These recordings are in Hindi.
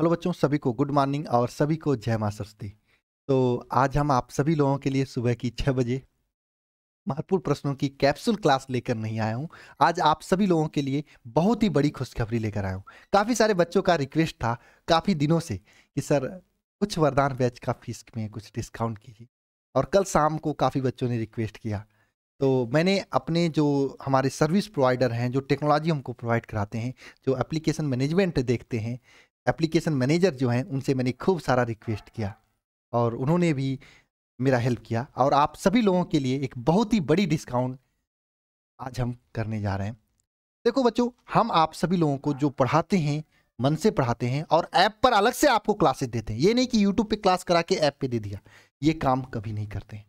हेलो बच्चों सभी को गुड मॉर्निंग और सभी को जय माँ सरस्वती तो आज हम आप सभी लोगों के लिए सुबह की छः बजे महत्वपूर्ण प्रश्नों की कैप्सूल क्लास लेकर नहीं आया हूँ आज आप सभी लोगों के लिए बहुत ही बड़ी खुशखबरी लेकर आया हूँ काफ़ी सारे बच्चों का रिक्वेस्ट था काफ़ी दिनों से कि सर कुछ वरदान बैच का फीस में कुछ डिस्काउंट कीजिए और कल शाम को काफ़ी बच्चों ने रिक्वेस्ट किया तो मैंने अपने जो हमारे सर्विस प्रोवाइडर हैं जो टेक्नोलॉजी हमको प्रोवाइड कराते हैं जो एप्लीकेशन मैनेजमेंट देखते हैं एप्लीकेशन मैनेजर जो हैं उनसे मैंने खूब सारा रिक्वेस्ट किया और उन्होंने भी मेरा हेल्प किया और आप सभी लोगों के लिए एक बहुत ही बड़ी डिस्काउंट आज हम करने जा रहे हैं देखो बच्चों हम आप सभी लोगों को जो पढ़ाते हैं मन से पढ़ाते हैं और ऐप पर अलग से आपको क्लासेस देते हैं ये नहीं कि यूट्यूब पे क्लास करा के ऐप पे दे दिया ये काम कभी नहीं करते हैं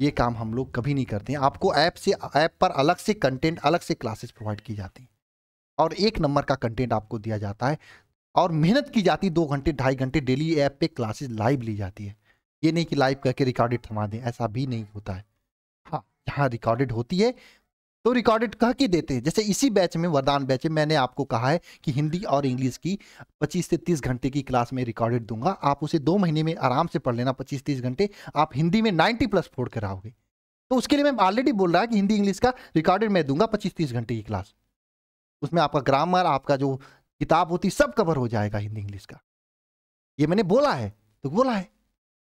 ये काम हम लोग कभी नहीं करते हैं आपको ऐप से ऐप पर अलग से कंटेंट अलग से क्लासेस प्रोवाइड की जाती हैं और एक नंबर का कंटेंट आपको दिया जाता है और मेहनत की जाती दो घंटे ढाई घंटे डेली ऐप पे क्लासेस लाइव ली जाती है ये नहीं कि लाइव करके रिकॉर्डेड थमा दें ऐसा भी नहीं होता है हाँ जहाँ रिकॉर्डेड होती है तो रिकॉर्डेड कह के देते हैं जैसे इसी बैच में वरदान बैच में मैंने आपको कहा है कि हिंदी और इंग्लिश की 25 से 30 घंटे की क्लास में रिकॉर्डेड दूंगा आप उसे दो महीने में आराम से पढ़ लेना 25-30 घंटे आप हिंदी में 90 प्लस फोड़ कराओगे तो उसके लिए मैं ऑलरेडी बोल रहा है कि हिंदी इंग्लिश का रिकॉर्डेड मैं दूंगा पच्चीस तीस घंटे की क्लास उसमें आपका ग्रामर आपका जो किताब होती सब कवर हो जाएगा हिंदी इंग्लिश का ये मैंने बोला है तो बोला है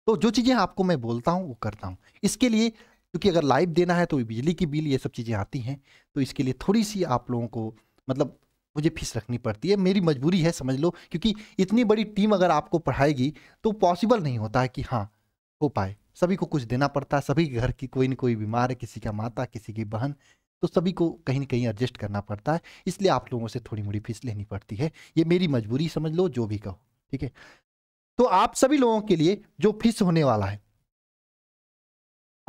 तो जो चीज़ें आपको मैं बोलता हूँ वो करता हूँ इसके लिए क्योंकि अगर लाइव देना है तो बिजली की बिल ये सब चीज़ें आती हैं तो इसके लिए थोड़ी सी आप लोगों को मतलब मुझे फीस रखनी पड़ती है मेरी मजबूरी है समझ लो क्योंकि इतनी बड़ी टीम अगर आपको पढ़ाएगी तो पॉसिबल नहीं होता है कि हाँ हो पाए सभी को कुछ देना पड़ता है सभी घर की कोई ना कोई बीमार है किसी का माता किसी की बहन तो सभी को कहीं ना कहीं एडजस्ट करना पड़ता है इसलिए आप लोगों से थोड़ी मोड़ी फीस लेनी पड़ती है ये मेरी मजबूरी समझ लो जो भी कहो ठीक है तो आप सभी लोगों के लिए जो फीस होने वाला है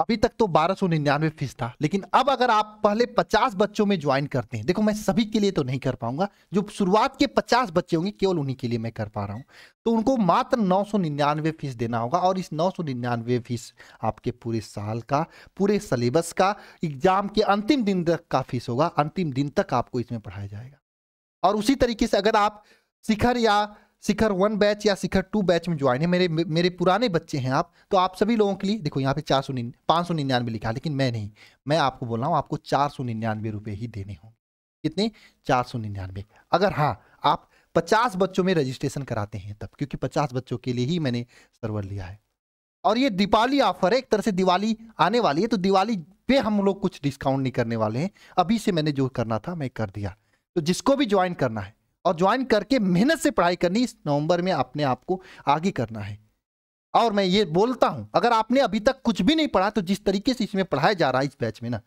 अभी तक तो बारह सौ निन्यानवे फीस था लेकिन अब अगर आप पहले पचास बच्चों में ज्वाइन करते हैं देखो मैं सभी के लिए तो नहीं कर पाऊंगा जो शुरुआत के पचास बच्चे होंगे केवल उन्हीं के लिए मैं कर पा रहा हूँ तो उनको मात्र नौ सौ निन्यानवे फीस देना होगा और इस नौ सौ निन्यानवे फीस आपके पूरे साल का पूरे सिलेबस का एग्जाम के अंतिम दिन तक का फीस होगा अंतिम दिन तक आपको इसमें पढ़ाया जाएगा और उसी तरीके से अगर आप शिखर या शिखर वन बैच या शिखर टू बैच में ज्वाइन है मेरे मेरे पुराने बच्चे हैं आप तो आप सभी लोगों के लिए देखो यहाँ पे चार सौ निन पाँच सौ निन्यानवे लिखा लेकिन मैं नहीं मैं आपको बोल रहा हूँ आपको चार सौ निन्यानवे रुपये ही देने होंगे कितने चार सौ निन्यानवे अगर हाँ आप पचास बच्चों में रजिस्ट्रेशन कराते हैं तब क्योंकि पचास बच्चों के लिए ही मैंने सर्वर लिया है और ये दीपावली ऑफर है एक तरह से दिवाली आने वाली है तो दिवाली पे हम लोग कुछ डिस्काउंट नहीं करने वाले हैं अभी से मैंने जो करना था मैं कर दिया तो जिसको भी ज्वाइन करना है और ज्वाइन करके मेहनत से पढ़ाई करनी इस नवंबर में अपने आप को आगे करना है और मैं ये बोलता हूं अगर आपने अभी तक कुछ भी नहीं पढ़ा तो जिस तरीके से इसमें पढ़ाया जा रहा है इस बैच में ना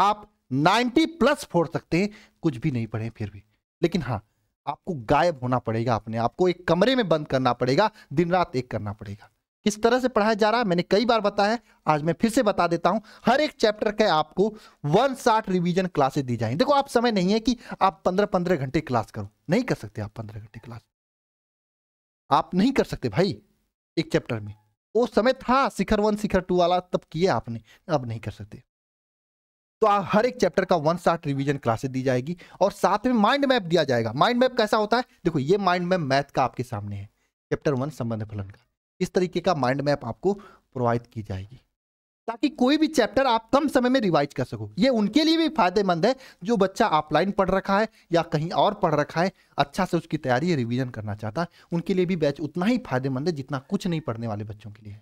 आप 90 प्लस फोड़ सकते हैं कुछ भी नहीं पढ़े फिर भी लेकिन हाँ आपको गायब होना पड़ेगा अपने आपको एक कमरे में बंद करना पड़ेगा दिन रात एक करना पड़ेगा किस तरह से पढ़ाया जा रहा है मैंने कई बार बताया है आज मैं फिर से बता देता हूं हर एक चैप्टर के आपको वन साठ रिविजन क्लासेस दी जाएंगी देखो आप समय नहीं है कि आप पंद्रह पंद्रह घंटे क्लास करो नहीं कर सकते आप पंद्रह घंटे क्लास आप नहीं कर सकते भाई एक चैप्टर में वो समय था शिखर वन शिखर टू वाला तब किया आपने अब नहीं कर सकते तो आप हर एक चैप्टर का वन साठ रिवीजन क्लासेस दी जाएगी और साथ में माइंड मैप दिया जाएगा माइंड मैप कैसा होता है देखो ये माइंड मैप मैथ का आपके सामने है चैप्टर वन संबंध फलन का इस तरीके का माइंड मैप आपको प्रोवाइड की जाएगी ताकि कोई भी चैप्टर आप कम समय में रिवाइज कर सको ये उनके लिए भी फायदेमंद है जो बच्चा ऑफलाइन पढ़ रखा है या कहीं और पढ़ रखा है अच्छा से उसकी तैयारी रिवीजन करना चाहता है उनके लिए भी बैच उतना ही फायदेमंद है जितना कुछ नहीं पढ़ने वाले बच्चों के लिए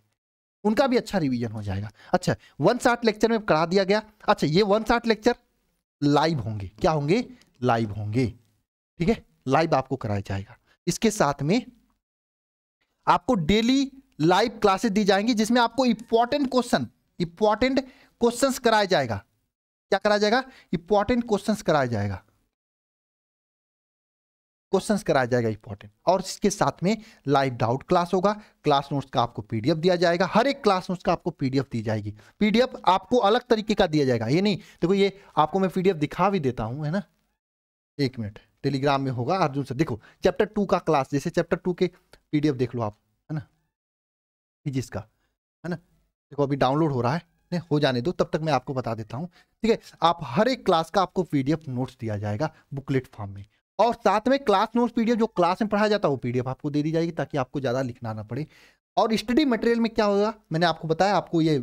उनका भी अच्छा रिवीजन हो जाएगा अच्छा वन साठ लेक्चर में करा दिया गया अच्छा ये वन साठ लेक्चर लाइव होंगे क्या होंगे लाइव होंगे ठीक है लाइव आपको कराया जाएगा इसके साथ में आपको डेली लाइव क्लासेस दी जाएंगी जिसमें आपको इंपॉर्टेंट क्वेश्चन इंपॉर्टेंट क्वेश्चन कराया जाएगा क्या कराया जाएगा इंपॉर्टेंट क्वेश्चन कराया जाएगा क्वेश्चंस कराया जाएगा इंपॉर्टेंट और इसके साथ में लाइव डाउट क्लास होगा क्लास नोट्स का आपको पीडीएफ दिया जाएगा हर एक क्लास नोट्स का आपको पीडीएफ दी जाएगी पीडीएफ आपको अलग तरीके का दिया जाएगा ये नहीं देखो तो ये आपको मैं पीडीएफ दिखा भी देता हूं है ना एक मिनट टेलीग्राम में होगा अर्जुन सर देखो चैप्टर टू का क्लास जैसे चैप्टर टू के पीडीएफ देख लो आप है ना फिजिक्स का है ना देखो अभी डाउनलोड हो रहा है नहीं हो जाने दो तब तक मैं आपको बता देता हूँ ठीक है आप हर एक क्लास का आपको पीडीएफ नोट्स दिया जाएगा बुकलेट फॉर्म में और साथ में क्लास नोट्स पीडीएफ जो क्लास में पढ़ाया जाता है वो पीडीएफ आपको दे दी जाएगी ताकि आपको ज़्यादा लिखना ना पड़े और स्टडी मटेरियल में क्या होगा मैंने आपको बताया आपको ये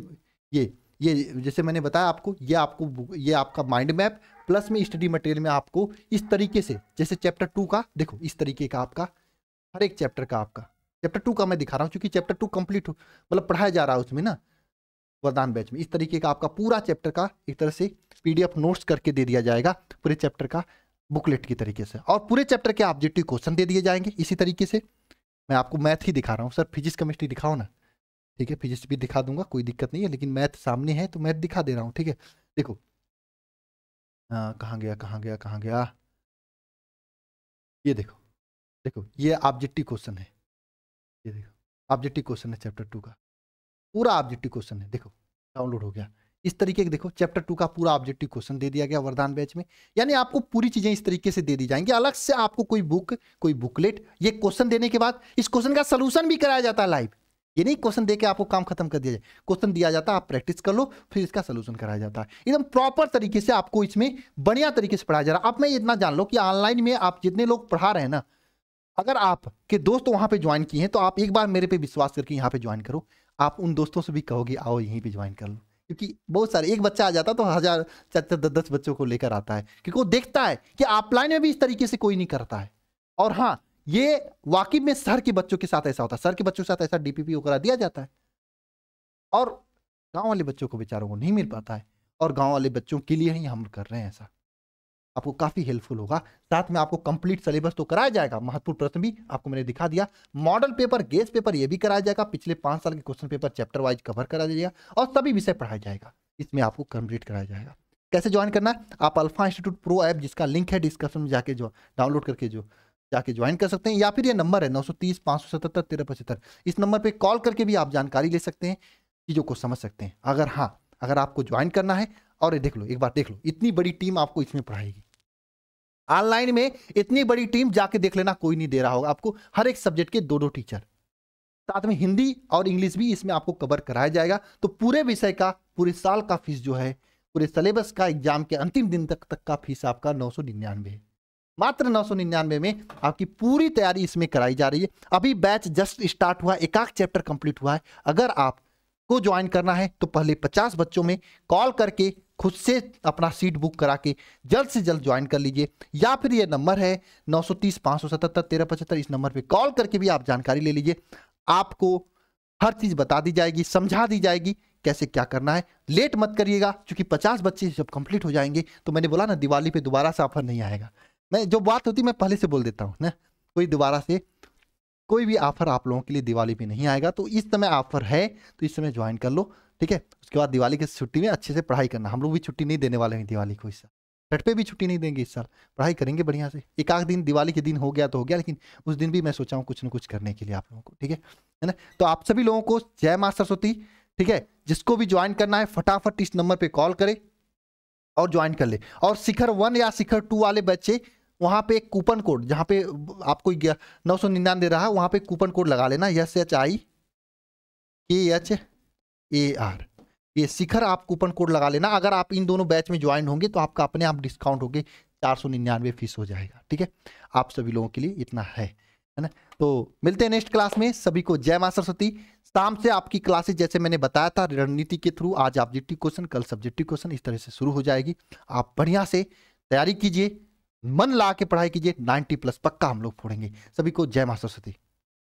ये ये जैसे मैंने बताया आपको ये आपको ये आपका माइंड मैप प्लस में स्टडी मटेरियल में आपको इस तरीके से जैसे चैप्टर टू का देखो इस तरीके का आपका हर एक चैप्टर का आपका चैप्टर टू का मैं दिखा रहा हूँ क्योंकि चैप्टर टू कंप्लीट हो मतलब पढ़ाया जा रहा है उसमें ना वरदान बैच में इस तरीके का आपका पूरा चैप्टर का एक तरह से पीडीएफ नोट्स करके दे दिया जाएगा पूरे चैप्टर का बुकलेट की तरीके से और पूरे चैप्टर के ऑब्जेक्टिव क्वेश्चन दे दिए जाएंगे इसी तरीके से मैं आपको मैथ ही दिखा रहा हूँ सर फिजिक्स केमिस्ट्री दिखाओ ना ठीक है फिजिक्स भी दिखा दूंगा कोई दिक्कत नहीं है लेकिन मैथ सामने है तो मैथ दिखा दे रहा हूँ ठीक है देखो हाँ, कहाँ गया कहाँ गया कहाँ गया ये देखो देखो ये ऑब्जेक्टिव क्वेश्चन है ये देखो ऑब्जेक्टिव क्वेश्चन है चैप्टर टू का पूरा ऑब्जेक्टिव क्वेश्चन है देखो डाउनलोड हो गया इस तरीके के देखो चैप्टर टू का पूरा ऑब्जेक्टिव क्वेश्चन दे दिया गया वरदान बैच में यानी आपको पूरी चीजें इस तरीके से दे दी जाएंगी अलग से आपको कोई बुक कोई बुकलेट ये क्वेश्चन देने के बाद इस क्वेश्चन का सोल्यूशन भी कराया जाता है लाइव ये नहीं क्वेश्चन देके आपको काम खत्म कर दिया जाए क्वेश्चन दिया जाता है आप प्रैक्टिस कर लो फिर इसका सोल्यूशन कराया जाता है एकदम प्रॉपर तरीके से आपको इसमें बढ़िया तरीके से पढ़ाया जा रहा है आप मैं इतना जान लो कि ऑनलाइन में आप जितने लोग पढ़ा रहे हैं ना अगर आप के दोस्त वहां पे ज्वाइन किए हैं तो आप एक बार मेरे पे विश्वास करके यहाँ पे ज्वाइन करो आप उन दोस्तों से भी कहोगे आओ यहीं पे ज्वाइन कर लो क्योंकि बहुत सारे एक बच्चा आ जाता तो हज़ार चार दस दस बच्चों को लेकर आता है क्योंकि वो देखता है कि ऑफलाइन में भी इस तरीके से कोई नहीं करता है और हाँ ये वाकिब में सर के बच्चों के साथ ऐसा होता है सर के बच्चों के साथ ऐसा डीपीपी वगैरह दिया जाता है और गाँव वाले बच्चों को बेचारों को नहीं मिल पाता है और गाँव वाले बच्चों के लिए ही हम कर रहे हैं ऐसा आपको काफ़ी हेल्पफुल होगा साथ में आपको कंप्लीट सिलेबस तो कराया जाएगा महत्वपूर्ण प्रश्न भी आपको मैंने दिखा दिया मॉडल पेपर गेस पेपर ये भी कराया जाएगा पिछले पांच साल के question paper chapter wise cover करा जाएगा और सभी विषय पढ़ाया जाएगा इसमें आपको कंप्लीट कराया जाएगा कैसे ज्वाइन करना है आप अल्फा इंस्टीट्यूट प्रो ऐप जिसका लिंक है डिस्क्रिप्शन में जाके जो डाउनलोड करके जो जाके ज्वाइन कर सकते हैं या फिर ये नंबर है नौ सौ तीस सौ सतहत्तर तेरह पचहत्तर इस नंबर पर कॉल करके भी आप जानकारी ले सकते हैं चीज़ों को समझ सकते हैं अगर हाँ अगर आपको ज्वाइन करना है और ये देख लो एक बार देख लो इतनी बड़ी टीम आपको इसमें पढ़ाएगी ऑनलाइन में इतनी बड़ी टीम जाके देख लेना कोई नहीं दे रहा होगा आपको हर एक सब्जेक्ट के दो दो टीचर साथ में हिंदी और इंग्लिश भी इसमें आपको कवर कराया जाएगा तो पूरे विषय का पूरे साल का फीस जो है पूरे सिलेबस का एग्जाम के अंतिम दिन तक तक का फीस आपका नौ है मात्र नौ में आपकी पूरी तैयारी इसमें कराई जा रही है अभी बैच जस्ट स्टार्ट हुआ एकाक चैप्टर कंप्लीट हुआ है अगर आप को ज्वाइन करना है तो पहले पचास बच्चों में कॉल करके खुद से अपना सीट बुक करा के जल्द से जल्द ज्वाइन कर लीजिए या फिर ये नंबर है नौ सौ तीस पाँच सौ सतहत्तर तेरह पचहत्तर इस नंबर पे कॉल करके भी आप जानकारी ले लीजिए आपको हर चीज़ बता दी जाएगी समझा दी जाएगी कैसे क्या करना है लेट मत करिएगा क्योंकि पचास बच्चे जब कंप्लीट हो जाएंगे तो मैंने बोला ना दिवाली पे दोबारा से ऑफर नहीं आएगा मैं जो बात होती मैं पहले से बोल देता हूँ ना कोई दोबारा से कोई भी ऑफर आप लोगों के लिए दिवाली में नहीं आएगा तो इस समय ऑफर है तो इस समय ज्वाइन कर लो ठीक है उसके बाद दिवाली की छुट्टी में अच्छे से पढ़ाई करना हम लोग भी छुट्टी नहीं देने वाले हैं दिवाली को इस साल छठ पे भी छुट्टी नहीं देंगे इस साल पढ़ाई करेंगे बढ़िया से एक आध दिन दिवाली के दिन हो गया तो हो गया लेकिन उस दिन भी मैं सोचा हूँ कुछ ना कुछ करने के लिए आप लोगों को ठीक है है ना तो आप सभी लोगों को जय मा सरस्वती ठीक है जिसको भी ज्वाइन करना है फटाफट इस नंबर पर कॉल करे और ज्वाइन कर ले और शिखर वन या शिखर टू वाले बच्चे वहाँ पे एक कूपन कोड जहाँ पे आपको नौ सौ निन्यानवे रहा है वहाँ पे कूपन कोड लगा लेना एस एच आई के एच ए आर ये शिखर आप कूपन कोड लगा लेना अगर आप इन दोनों बैच में ज्वाइन होंगे तो आपका अपने आप डिस्काउंट होगी चार सौ निन्यानवे फीस हो जाएगा ठीक है आप सभी लोगों के लिए इतना है है ना तो मिलते हैं नेक्स्ट क्लास में सभी को जय मां सरस्वती शाम से आपकी क्लासेज जैसे मैंने बताया था रणनीति के थ्रू आज ऑब्जेक्टिव क्वेश्चन कल सब्जेक्टिव क्वेश्चन इस तरह से शुरू हो जाएगी आप बढ़िया से तैयारी कीजिए मन ला के पढ़ाई कीजिए 90 प्लस पक्का हम लोग फोड़ेंगे सभी को जय मास्टर सती